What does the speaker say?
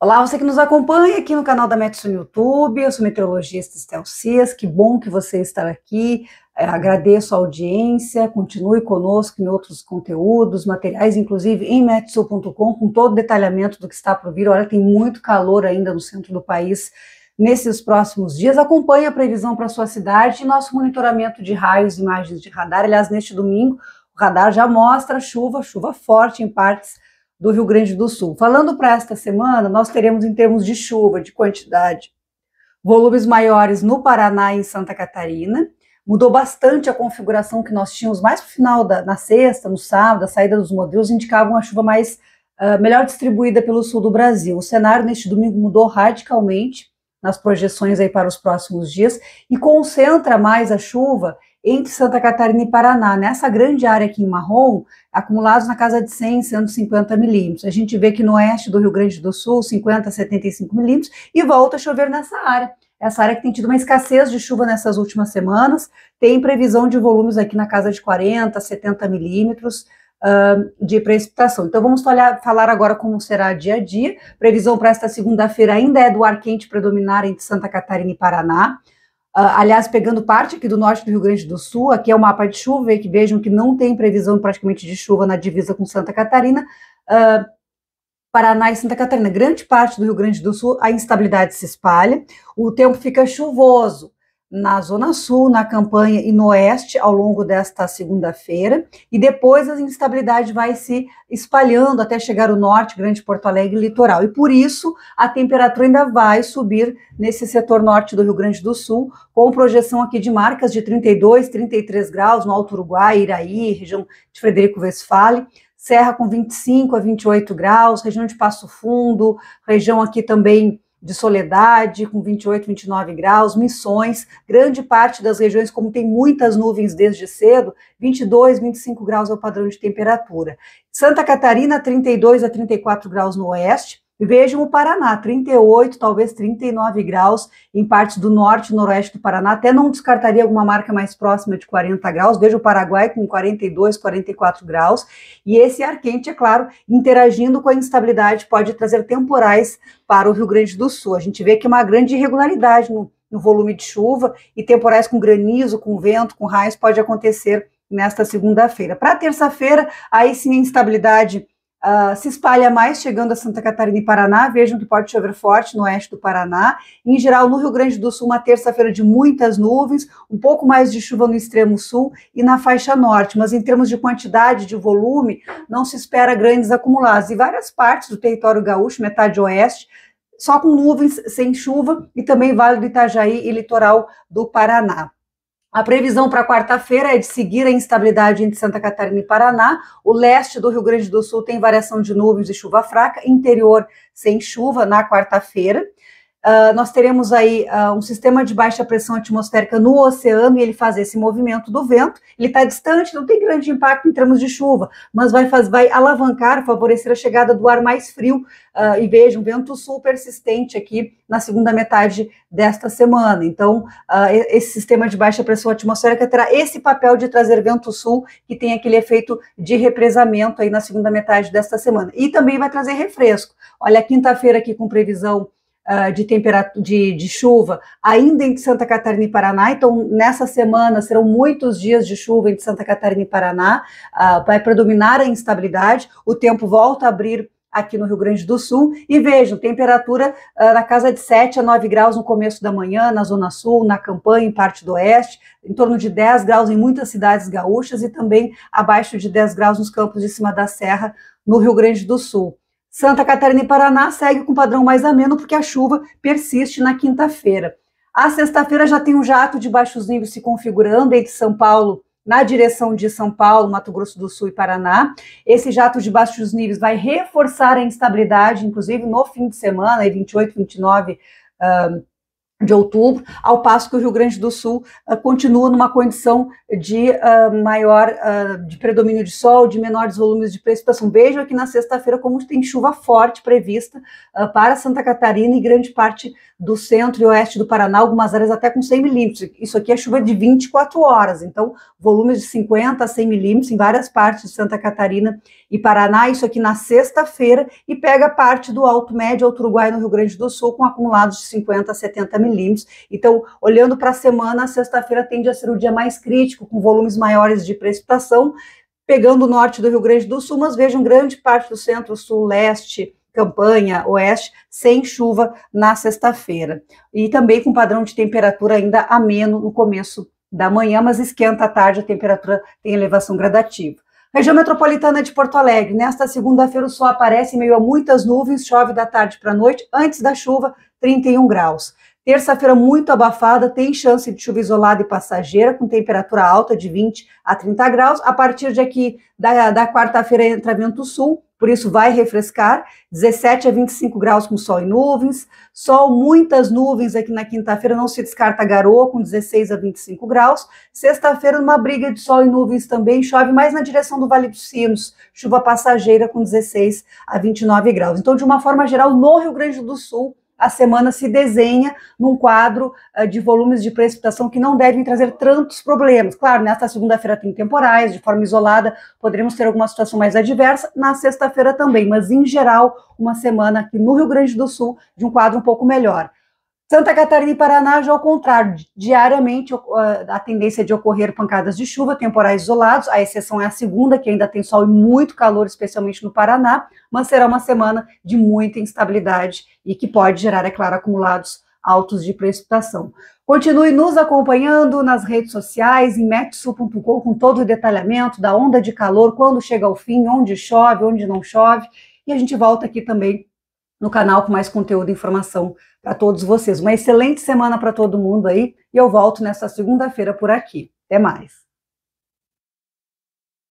Olá, você que nos acompanha aqui no canal da Metsu no YouTube, eu sou meteorologista Estel Cias, que bom que você está aqui, é, agradeço a audiência, continue conosco em outros conteúdos, materiais, inclusive em metsu.com, com todo o detalhamento do que está por vir, olha, tem muito calor ainda no centro do país nesses próximos dias, acompanhe a previsão para a sua cidade e nosso monitoramento de raios e imagens de radar, aliás, neste domingo, o radar já mostra chuva, chuva forte em partes do Rio Grande do Sul. Falando para esta semana, nós teremos em termos de chuva, de quantidade, volumes maiores no Paraná e em Santa Catarina. Mudou bastante a configuração que nós tínhamos mais no final da na sexta, no sábado, a saída dos modelos indicava uma chuva mais uh, melhor distribuída pelo sul do Brasil. O cenário neste domingo mudou radicalmente nas projeções aí para os próximos dias e concentra mais a chuva entre Santa Catarina e Paraná, nessa grande área aqui em marrom, acumulados na casa de 100, 150 milímetros. A gente vê que no oeste do Rio Grande do Sul, 50, 75 milímetros, e volta a chover nessa área. Essa área que tem tido uma escassez de chuva nessas últimas semanas, tem previsão de volumes aqui na casa de 40, 70 milímetros, de precipitação. Então vamos falar agora como será dia a dia. Previsão para esta segunda-feira ainda é do ar quente predominar entre Santa Catarina e Paraná. Ah, aliás, pegando parte aqui do norte do Rio Grande do Sul, aqui é o mapa de chuva, e que vejam que não tem previsão praticamente de chuva na divisa com Santa Catarina, uh, Paraná e Santa Catarina. Grande parte do Rio Grande do Sul, a instabilidade se espalha, o tempo fica chuvoso, na Zona Sul, na campanha e no Oeste ao longo desta segunda-feira, e depois a instabilidade vai se espalhando até chegar o norte, Grande Porto Alegre e litoral. E por isso a temperatura ainda vai subir nesse setor norte do Rio Grande do Sul, com projeção aqui de marcas de 32, 33 graus no Alto Uruguai, Iraí, região de Frederico Westphalen. Serra com 25 a 28 graus, região de Passo Fundo, região aqui também de Soledade, com 28, 29 graus, Missões, grande parte das regiões, como tem muitas nuvens desde cedo, 22, 25 graus é o padrão de temperatura. Santa Catarina, 32 a 34 graus no oeste, vejam o Paraná, 38, talvez 39 graus em partes do norte e noroeste do Paraná. Até não descartaria alguma marca mais próxima de 40 graus. Veja o Paraguai com 42, 44 graus. E esse ar quente, é claro, interagindo com a instabilidade, pode trazer temporais para o Rio Grande do Sul. A gente vê que é uma grande irregularidade no, no volume de chuva e temporais com granizo, com vento, com raios pode acontecer nesta segunda-feira. Para terça-feira, aí sim a instabilidade Uh, se espalha mais chegando a Santa Catarina e Paraná. Vejam que pode chover forte no oeste do Paraná. Em geral, no Rio Grande do Sul, uma terça-feira de muitas nuvens, um pouco mais de chuva no extremo sul e na faixa norte. Mas em termos de quantidade, de volume, não se espera grandes acumulados. E várias partes do território gaúcho, metade oeste, só com nuvens, sem chuva, e também Vale do Itajaí e litoral do Paraná. A previsão para quarta-feira é de seguir a instabilidade entre Santa Catarina e Paraná. O leste do Rio Grande do Sul tem variação de nuvens e chuva fraca, interior sem chuva na quarta-feira. Ah, nós teremos aí uh, um sistema de baixa pressão atmosférica no oceano e ele faz esse movimento do vento. Ele está distante, não tem grande impacto em termos de chuva, mas vai, faz, vai alavancar, favorecer a chegada do ar mais frio. Uh, e veja, um vento sul persistente aqui na segunda metade desta semana. Então, esse sistema de baixa pressão atmosférica terá esse papel de trazer vento sul, que tem aquele efeito de represamento aí na segunda metade desta semana. E também vai trazer refresco. Olha, quinta-feira aqui com previsão ah, de, temperatura, de, de chuva ainda em Santa Catarina e Paraná. Então, nessa semana serão muitos dias de chuva entre Santa Catarina e Paraná. Uh, vai predominar a instabilidade. O tempo volta a abrir aqui no Rio Grande do Sul. E vejam, temperatura uh, na casa de 7 a 9 graus no começo da manhã, na Zona Sul, na campanha, em parte do Oeste, em torno de 10 graus em muitas cidades gaúchas e também abaixo de 10 graus nos campos de cima da Serra, no Rio Grande do Sul. Santa Catarina e Paraná segue com padrão mais ameno porque a chuva persiste na quinta-feira. A sexta-feira já tem um jato de baixos níveis se configurando entre São Paulo, na direção de São Paulo, Mato Grosso do Sul e Paraná. Esse jato de baixos níveis vai reforçar a instabilidade, inclusive no fim de semana, 28, 29 uh, de outubro, ao passo que o Rio Grande do Sul uh, continua numa condição de uh, maior, uh, de predomínio de sol, de menores volumes de precipitação. Vejam aqui na sexta-feira como tem chuva forte prevista para Santa Catarina e grande parte do centro e oeste do Paraná, algumas áreas até com 100 milímetros. Isso aqui é chuva de 24 horas, então volumes de 50 a 100 milímetros em várias partes de Santa Catarina e Paraná, isso aqui na sexta-feira, e pega parte do Alto Médio, Alto Uruguai no Rio Grande do Sul, com acumulados de 50 a 70 milímetros milímetros. Então, olhando para a semana, sexta-feira tende a ser o dia mais crítico, com volumes maiores de precipitação, pegando o norte do Rio Grande do Sul, mas vejam grande parte do centro, sul, leste, campanha, oeste, sem chuva na sexta-feira. E também com padrão de temperatura ainda ameno no começo da manhã, mas esquenta à tarde, a temperatura tem elevação gradativa. Região metropolitana de Porto Alegre. Nesta segunda-feira, o sol aparece em meio a muitas nuvens, chove da tarde para a noite, antes da chuva, 31 graus. Terça-feira muito abafada, tem chance de chuva isolada e passageira, com temperatura alta de 20 a 30 graus. A partir de aqui, da, da quarta-feira, entra vento sul, por isso vai refrescar, 17 a 25 graus com sol e nuvens, sol, muitas nuvens aqui na quinta-feira, não se descarta garoa com 16 a 25 graus, sexta-feira uma briga de sol e nuvens também, chove mais na direção do Vale dos Sinos, chuva passageira com 16 a 29 graus. Então, de uma forma geral, no Rio Grande do Sul, a semana se desenha num quadro eh, de volumes de precipitação que não devem trazer tantos problemas. Claro, nesta segunda-feira tem temporais, de forma isolada, poderemos ter alguma situação mais adversa, na sexta-feira também, mas em geral, uma semana aqui no Rio Grande do Sul de um quadro um pouco melhor. Santa Catarina e Paraná já ao contrário, diariamente a tendência é de ocorrer pancadas de chuva, temporais isolados, a exceção é a segunda, que ainda tem sol e muito calor, especialmente no Paraná, mas será uma semana de muita instabilidade e que pode gerar, é claro, acumulados altos de precipitação. Continue nos acompanhando nas redes sociais, em metsu.com, com todo o detalhamento da onda de calor, quando chega ao fim, onde chove, onde não chove, e a gente volta aqui também no canal com mais conteúdo e informação para todos vocês. Uma excelente semana para todo mundo aí e eu volto nesta segunda-feira por aqui. Até mais.